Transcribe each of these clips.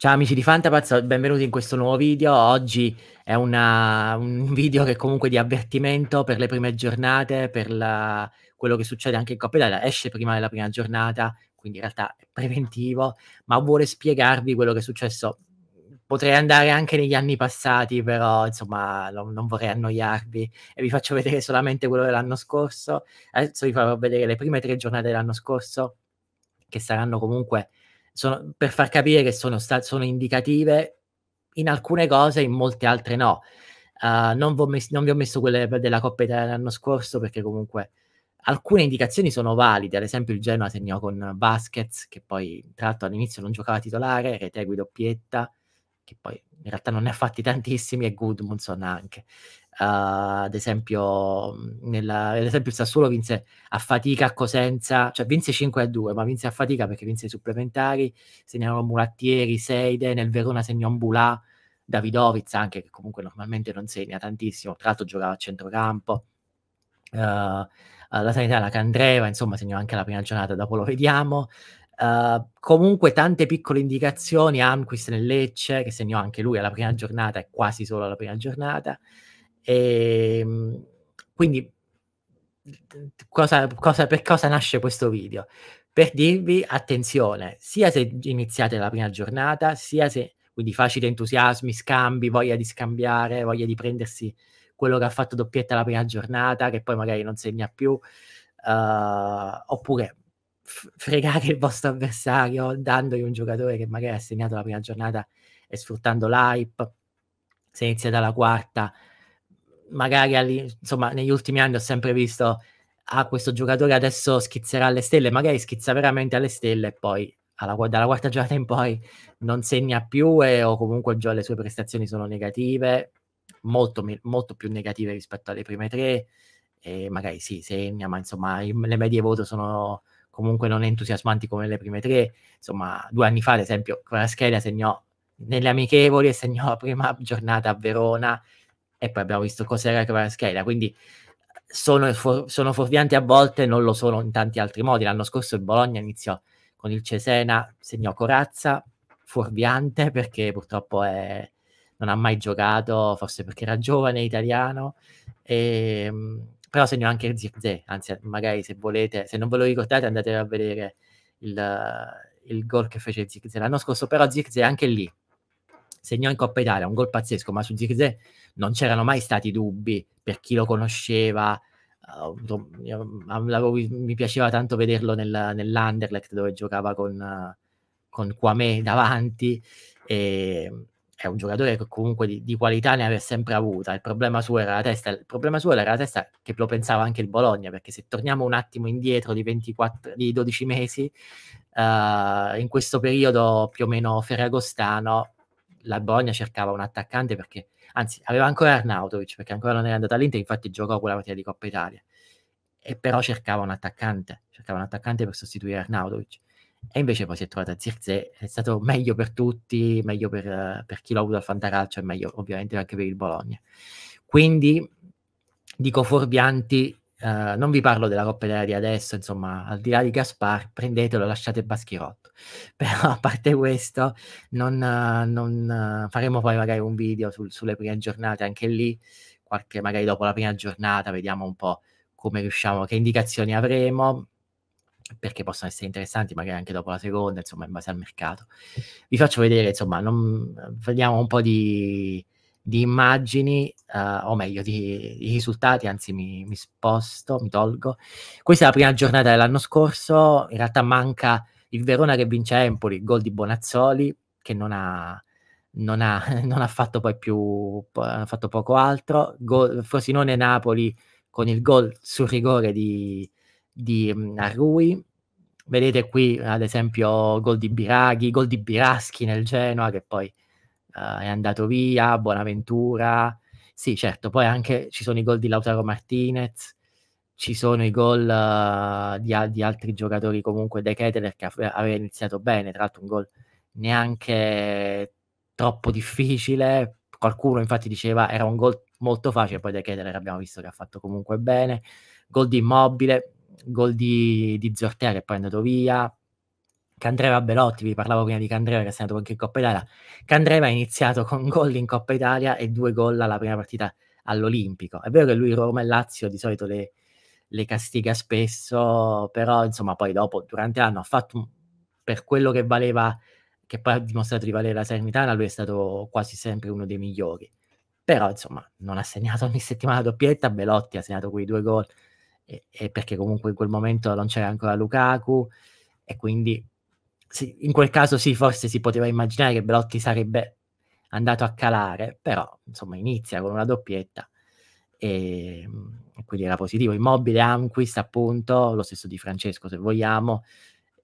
Ciao amici di Fantapazzo, benvenuti in questo nuovo video. Oggi è una, un video che comunque di avvertimento per le prime giornate, per la, quello che succede anche in Coppa Italia. Esce prima della prima giornata, quindi in realtà è preventivo, ma vuole spiegarvi quello che è successo. Potrei andare anche negli anni passati, però insomma non, non vorrei annoiarvi e vi faccio vedere solamente quello dell'anno scorso. Adesso vi farò vedere le prime tre giornate dell'anno scorso, che saranno comunque sono, per far capire che sono, sta- sono indicative in alcune cose, in molte altre no. Uh, non, mes- non, vi ho messo quelle della Coppa Italia l'anno scorso perché comunque alcune indicazioni sono valide, ad esempio il Genoa segnò con Vasquez che poi tra l'altro all'inizio non giocava titolare, Retegui doppietta, che poi in realtà non ne ha fatti tantissimi e Goodmanson anche. Uh, ah, ad esempio, nella, ad esempio il Sassuolo vinse a fatica a Cosenza, cioè vinse 5 a 2, ma vinse a fatica perché vinse i supplementari, segnavano Mulattieri, Seide, nel Verona segnò un Davidovic anche che comunque normalmente non segna tantissimo, tra l'altro giocava a centrocampo. Uh, ah, la sanità la Candreva, insomma segnò anche la prima giornata, dopo lo vediamo. Uh, comunque tante piccole indicazioni, Anquist nel Lecce, che segnò anche lui alla prima giornata e quasi solo alla prima giornata. E, ehm, quindi cosa, cosa, per cosa nasce questo video? Per dirvi attenzione, sia se iniziate la prima giornata, sia se quindi facile entusiasmi, scambi, voglia di scambiare, voglia di prendersi quello che ha fatto doppietta la prima giornata, che poi magari non segna più, uh, oppure f- fregare il vostro avversario dandogli un giocatore che magari ha segnato la prima giornata e sfruttando l'hype, se inizia dalla quarta, magari insomma negli ultimi anni ho sempre visto ah, questo giocatore adesso schizzerà alle stelle, magari schizza veramente alle stelle e poi alla, dalla quarta giornata in poi non segna più e, o comunque già le sue prestazioni sono negative, molto, molto più negative rispetto alle prime tre, e magari sì, segna, ma insomma le medie voto sono comunque non entusiasmanti come le prime tre. Insomma, due anni fa, ad esempio, con la scheda segnò nelle amichevoli e segnò la prima giornata a Verona e poi abbiamo visto cos'era Coraschelia. Quindi sono, for- sono fuorvianti a volte, non lo sono in tanti altri modi. L'anno scorso il Bologna iniziò con il Cesena, segnò Corazza, fuorviante perché purtroppo è, non ha mai giocato, forse perché era giovane italiano. E, ehm, però segno anche Zirze, anzi magari se volete, se non ve lo ricordate andate a vedere il, il gol che fece Zirze l'anno scorso, però Zirze anche lì segnò in Coppa Italia, un gol pazzesco, ma su Zirze non c'erano mai stati dubbi per chi lo conosceva, uh, mi piaceva tanto vederlo nel, nell'Anderlecht dove giocava con, con Quame davanti e è un giocatore che comunque di, di qualità ne aveva sempre avuta. Il problema suo era la testa, il problema suo era la testa che lo pensava anche il Bologna, perché se torniamo un attimo indietro di, 24, di 12 mesi, uh, in questo periodo più o meno Ferragostano, la Bologna cercava un attaccante perché, anzi, aveva ancora Arnautovic perché ancora non era andato all'Inter, infatti giocò quella partita di Coppa Italia. E però cercava un attaccante, cercava un attaccante per sostituire Arnautovic e invece poi si è trovata Zirze, è stato meglio per tutti, meglio per, per chi l'ha avuto al Fantacalcio e meglio ovviamente anche per il Bologna. Quindi dico fuorvianti, eh, non vi parlo della Coppa Italia di adesso, insomma, al di là di Gaspar, prendetelo, lasciate Baschirotto. Però a parte questo, non, non faremo poi magari un video sul, sulle prime giornate, anche lì, qualche magari dopo la prima giornata, vediamo un po' come riusciamo, che indicazioni avremo perché possono essere interessanti magari anche dopo la seconda, insomma, in base al mercato. Vi faccio vedere, insomma, non, vediamo un po' di, di immagini, uh, o meglio, di, di risultati, anzi mi, mi, sposto, mi tolgo. Questa è la prima giornata dell'anno scorso, in realtà manca il Verona che vince Empoli, il gol di Bonazzoli, che non ha, non ha, non ha fatto poi più, ha fatto poco altro, Frosinone-Napoli con il gol sul rigore di di mm, Arrui, Vedete qui ad esempio gol di Biraghi, gol di Biraschi nel Genoa che poi uh, è andato via, Buonaventura. Sì, certo, poi anche ci sono i gol di Lautaro Martinez, ci sono i gol uh, di, di, altri giocatori comunque, De Keteler che aveva iniziato bene, tra l'altro un gol neanche troppo difficile. Qualcuno infatti diceva era un gol molto facile, poi De Keteler abbiamo visto che ha fatto comunque bene. Gol di Immobile, gol di, di Zortea che poi è andato via, Candreva Belotti, vi parlavo prima di Candreva che è segnato anche in Coppa Italia, Candreva ha iniziato con gol in Coppa Italia e due gol alla prima partita all'Olimpico. È vero che lui Roma e Lazio di solito le, le castiga spesso, però insomma poi dopo, durante l'anno, ha fatto un, per quello che valeva, che poi ha dimostrato di valere la Sernitana, lui è stato quasi sempre uno dei migliori. Però insomma non ha segnato ogni settimana la doppietta, Belotti ha segnato quei due gol e, e perché comunque in quel momento non c'era ancora Lukaku e quindi sì, in quel caso sì, forse si poteva immaginare che Belotti sarebbe andato a calare, però insomma inizia con una doppietta e, e quindi era positivo. Immobile Anquist appunto, lo stesso di Francesco se vogliamo,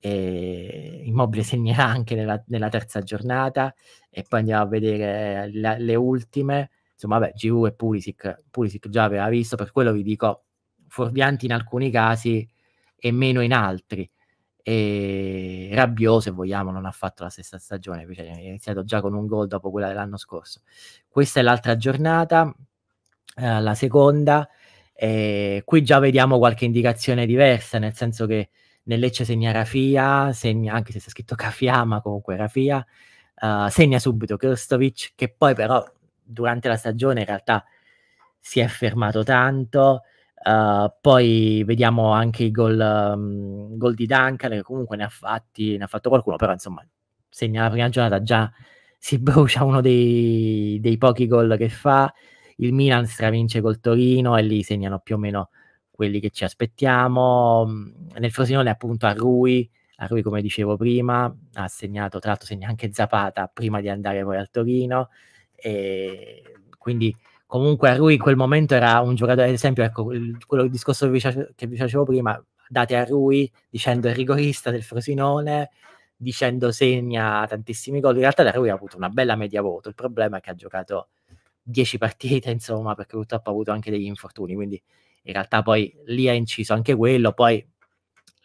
e Immobile segnerà anche nella, nella, terza giornata e poi andiamo a vedere la, le ultime. Insomma, vabbè, GU e Pulisic, Pulisic già aveva visto, per quello vi dico fuorvianti in alcuni casi e meno in altri. E Rabiot, se vogliamo, non ha fatto la stessa stagione, cioè è iniziato già con un gol dopo quella dell'anno scorso. Questa è l'altra giornata, eh, la seconda, E qui già vediamo qualche indicazione diversa, nel senso che nel Lecce segna Rafia, segna, anche se sta scritto Cafia, ma comunque Rafia, eh, segna subito Krostovic, che poi però durante la stagione in realtà si è fermato tanto, Uh, poi vediamo anche i gol, um, gol, di Duncan, che comunque ne ha fatti, ne ha fatto qualcuno, però insomma, segna la prima giornata già si brucia uno dei, dei pochi gol che fa. Il Milan stravince col Torino e lì segnano più o meno quelli che ci aspettiamo. Mm, nel Frosinone, appunto, a Rui, a Rui, come dicevo prima, ha segnato, tra l'altro, segna anche Zapata prima di andare poi al Torino. E quindi comunque a Rui in quel momento era un giocatore, ad esempio, ecco, quello discorso che vi, facevo prima, date a Rui dicendo il rigorista del Frosinone, dicendo segna tantissimi gol, in realtà da Rui ha avuto una bella media voto, il problema è che ha giocato 10 partite, insomma, perché purtroppo ha avuto anche degli infortuni, quindi in realtà poi lì ha inciso anche quello, poi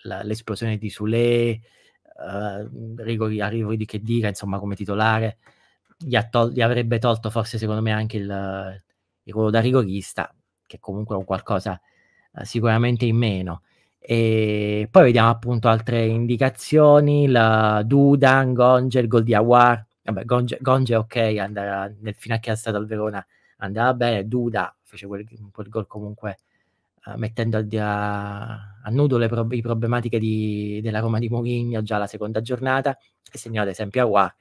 la, l'esplosione di Sule, uh, rigori, arrivo di che dire, insomma, come titolare, gli, tol- gli, avrebbe tolto forse secondo me anche il, e quello da rigorista, che comunque è un qualcosa eh, sicuramente in meno. E ehm, poi vediamo appunto altre indicazioni, la Dudan, Gonger, Gol di Awar, vabbè Gonger, Gonger ok, andrà, nel, fino a che è stato al Verona andava bene, Duda fece quel, quel gol comunque eh, mettendo a, a, a, nudo le, pro, le problematiche di, della Roma di Mourinho già la seconda giornata e segnò ad esempio Awar,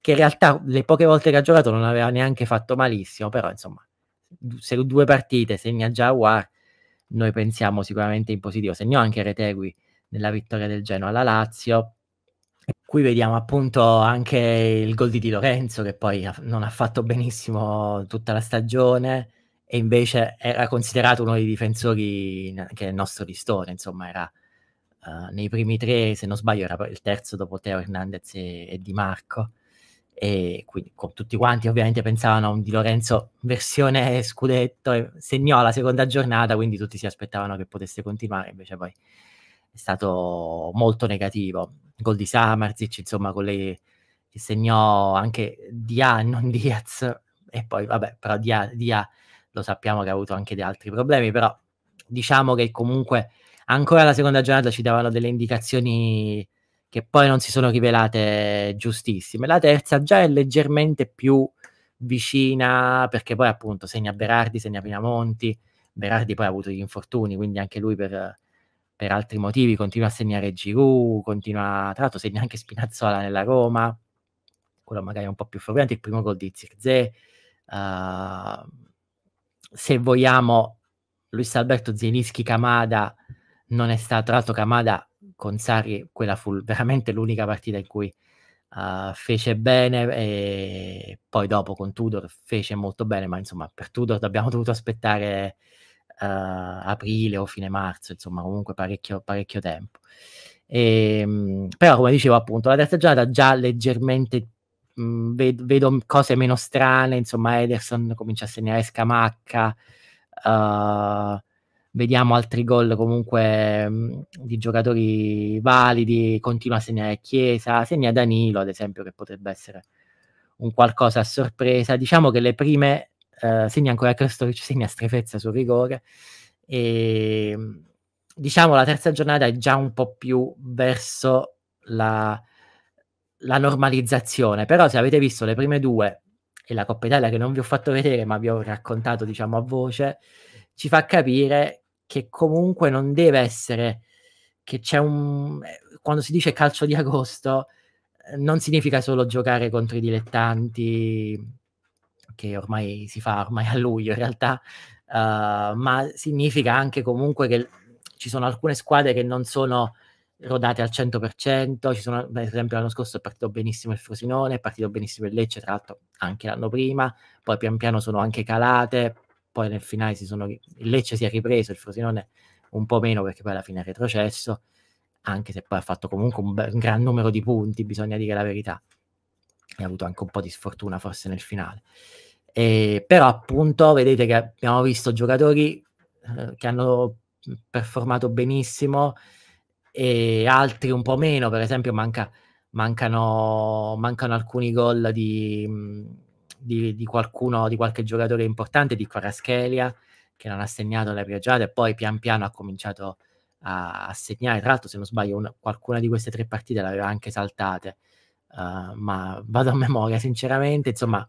che in realtà le poche volte che ha giocato non aveva neanche fatto malissimo, però insomma se due partite segna già War, noi pensiamo sicuramente in positivo. Segnò anche Retegui nella vittoria del Genoa alla Lazio. Qui vediamo appunto anche il gol di Di Lorenzo, che poi non ha fatto benissimo tutta la stagione e invece era considerato uno dei difensori che è il nostro listone, insomma era uh, nei primi tre, se non sbaglio era il terzo dopo Teo Hernandez e, e Di Marco e quindi con tutti quanti ovviamente pensavano a un Di Lorenzo versione scudetto e segnò la seconda giornata, quindi tutti si aspettavano che potesse continuare, invece poi è stato molto negativo. Gol di Samarzic, insomma, con lei che segnò anche Dia, non Diaz, e poi vabbè, però Dia, Dia lo sappiamo che ha avuto anche di altri problemi, però diciamo che comunque ancora la seconda giornata ci davano delle indicazioni che poi non si sono rivelate giustissime. La terza già è leggermente più vicina, perché poi appunto segna Berardi, segna Pinamonti, Berardi poi ha avuto gli infortuni, quindi anche lui per, per altri motivi continua a segnare Giroud, continua, tra l'altro segna anche Spinazzola nella Roma, quello magari un po' più frequente, il primo gol di Zirze. Uh, se vogliamo, Luis Alberto Zielinski Camada non è stato, tra l'altro Camada con Sarri quella fu veramente l'unica partita in cui uh, fece bene e poi dopo con Tudor fece molto bene, ma insomma per Tudor abbiamo dovuto aspettare uh, aprile o fine marzo, insomma comunque parecchio, parecchio tempo. E, ehm, però come dicevo appunto la terza giornata già leggermente mh, mm, ved- vedo cose meno strane, insomma Ederson comincia a segnare scamacca. Uh, vediamo altri gol comunque mm, di giocatori validi, continua a segnare Chiesa, segna Danilo ad esempio che potrebbe essere un qualcosa a sorpresa, diciamo che le prime eh, segna ancora Krastoric, segna strefezza sul rigore e ehm, diciamo la terza giornata è già un po' più verso la, la normalizzazione, però se avete visto le prime due e la Coppa Italia che non vi ho fatto vedere ma vi ho raccontato diciamo a voce, ci fa capire che comunque non deve essere che c'è un quando si dice calcio di agosto non significa solo giocare contro i dilettanti che ormai si fa ormai a luglio in realtà uh, ma significa anche comunque che ci sono alcune squadre che non sono rodate al 100%, ci sono, per esempio l'anno scorso è partito benissimo il Frosinone, è partito benissimo il Lecce, tra l'altro anche l'anno prima, poi pian piano sono anche calate, poi nel finale si sono, il Lecce si è ripreso, il Frosinone un po' meno perché poi alla fine è retrocesso, anche se poi ha fatto comunque un, un gran numero di punti, bisogna dire la verità, ha avuto anche un po' di sfortuna forse nel finale. E, però appunto vedete che abbiamo visto giocatori eh, che hanno performato benissimo e altri un po' meno, per esempio manca, mancano, mancano alcuni gol di... Mh, di, di, qualcuno, di qualche giocatore importante, di Quaraschelia, che non ha segnato la priagiata e poi pian piano ha cominciato a, a segnare. Tra l'altro, se non sbaglio, una, qualcuna di queste tre partite l'aveva anche saltate, uh, ma vado a memoria, sinceramente, insomma,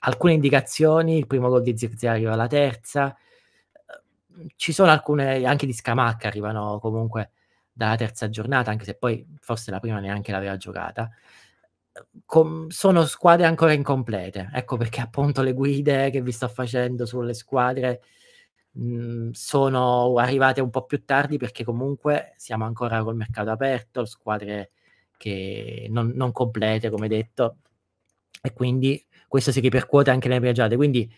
alcune indicazioni, il primo gol di Zirzi arriva alla terza, eh, ci sono alcune anche di Scamacca arrivano comunque dalla terza giornata, anche se poi forse la prima neanche l'aveva giocata com- sono squadre ancora incomplete. Ecco perché appunto le guide che vi sto facendo sulle squadre mhmm, sono arrivate un po' più tardi perché comunque siamo ancora col mercato aperto, squadre che non, non complete, come detto, e quindi questo si ripercuote anche nelle pregiate. Quindi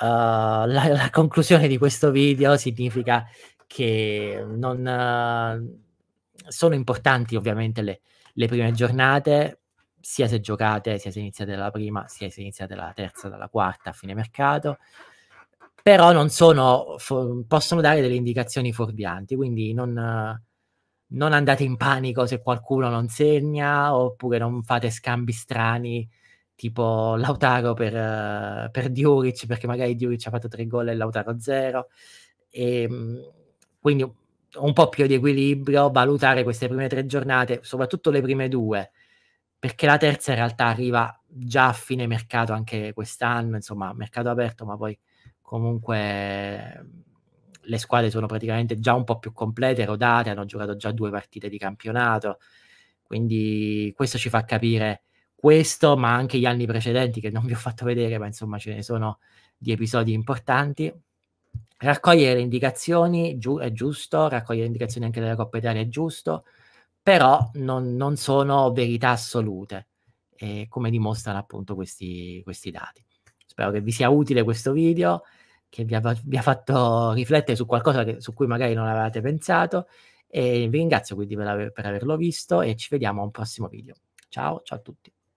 uh, la, la, conclusione di questo video significa che non, uh, sono importanti ovviamente le, le prime giornate, sia se giocate, sia se iniziate dalla prima, sia se iniziate dalla terza, dalla quarta a fine mercato, però non sono, possono dare delle indicazioni fuorvianti, quindi non, non, andate in panico se qualcuno non segna oppure non fate scambi strani tipo Lautaro per, per Diuric, perché magari Diuric ha fatto tre gol e Lautaro zero, e, ehm, quindi un po' più di equilibrio, valutare queste prime tre giornate, soprattutto le prime due, perché la terza in realtà arriva già a fine mercato anche quest'anno, insomma, mercato aperto, ma poi comunque ehm, le squadre sono praticamente già un po' più complete, rodate, hanno giocato già due partite di campionato, quindi questo ci fa capire questo, ma anche gli anni precedenti che non vi ho fatto vedere, ma insomma ce ne sono di episodi importanti. Raccogliere indicazioni giu- è giusto, raccogliere indicazioni anche della Coppa Italia è giusto, però non, non sono verità assolute, eh, come dimostrano appunto questi, questi dati. Spero che vi sia utile questo video, che vi abbia fatto riflettere su qualcosa che, su cui magari non avevate pensato e vi ringrazio quindi per, aver, per averlo visto e ci vediamo a un prossimo video. Ciao, ciao a tutti.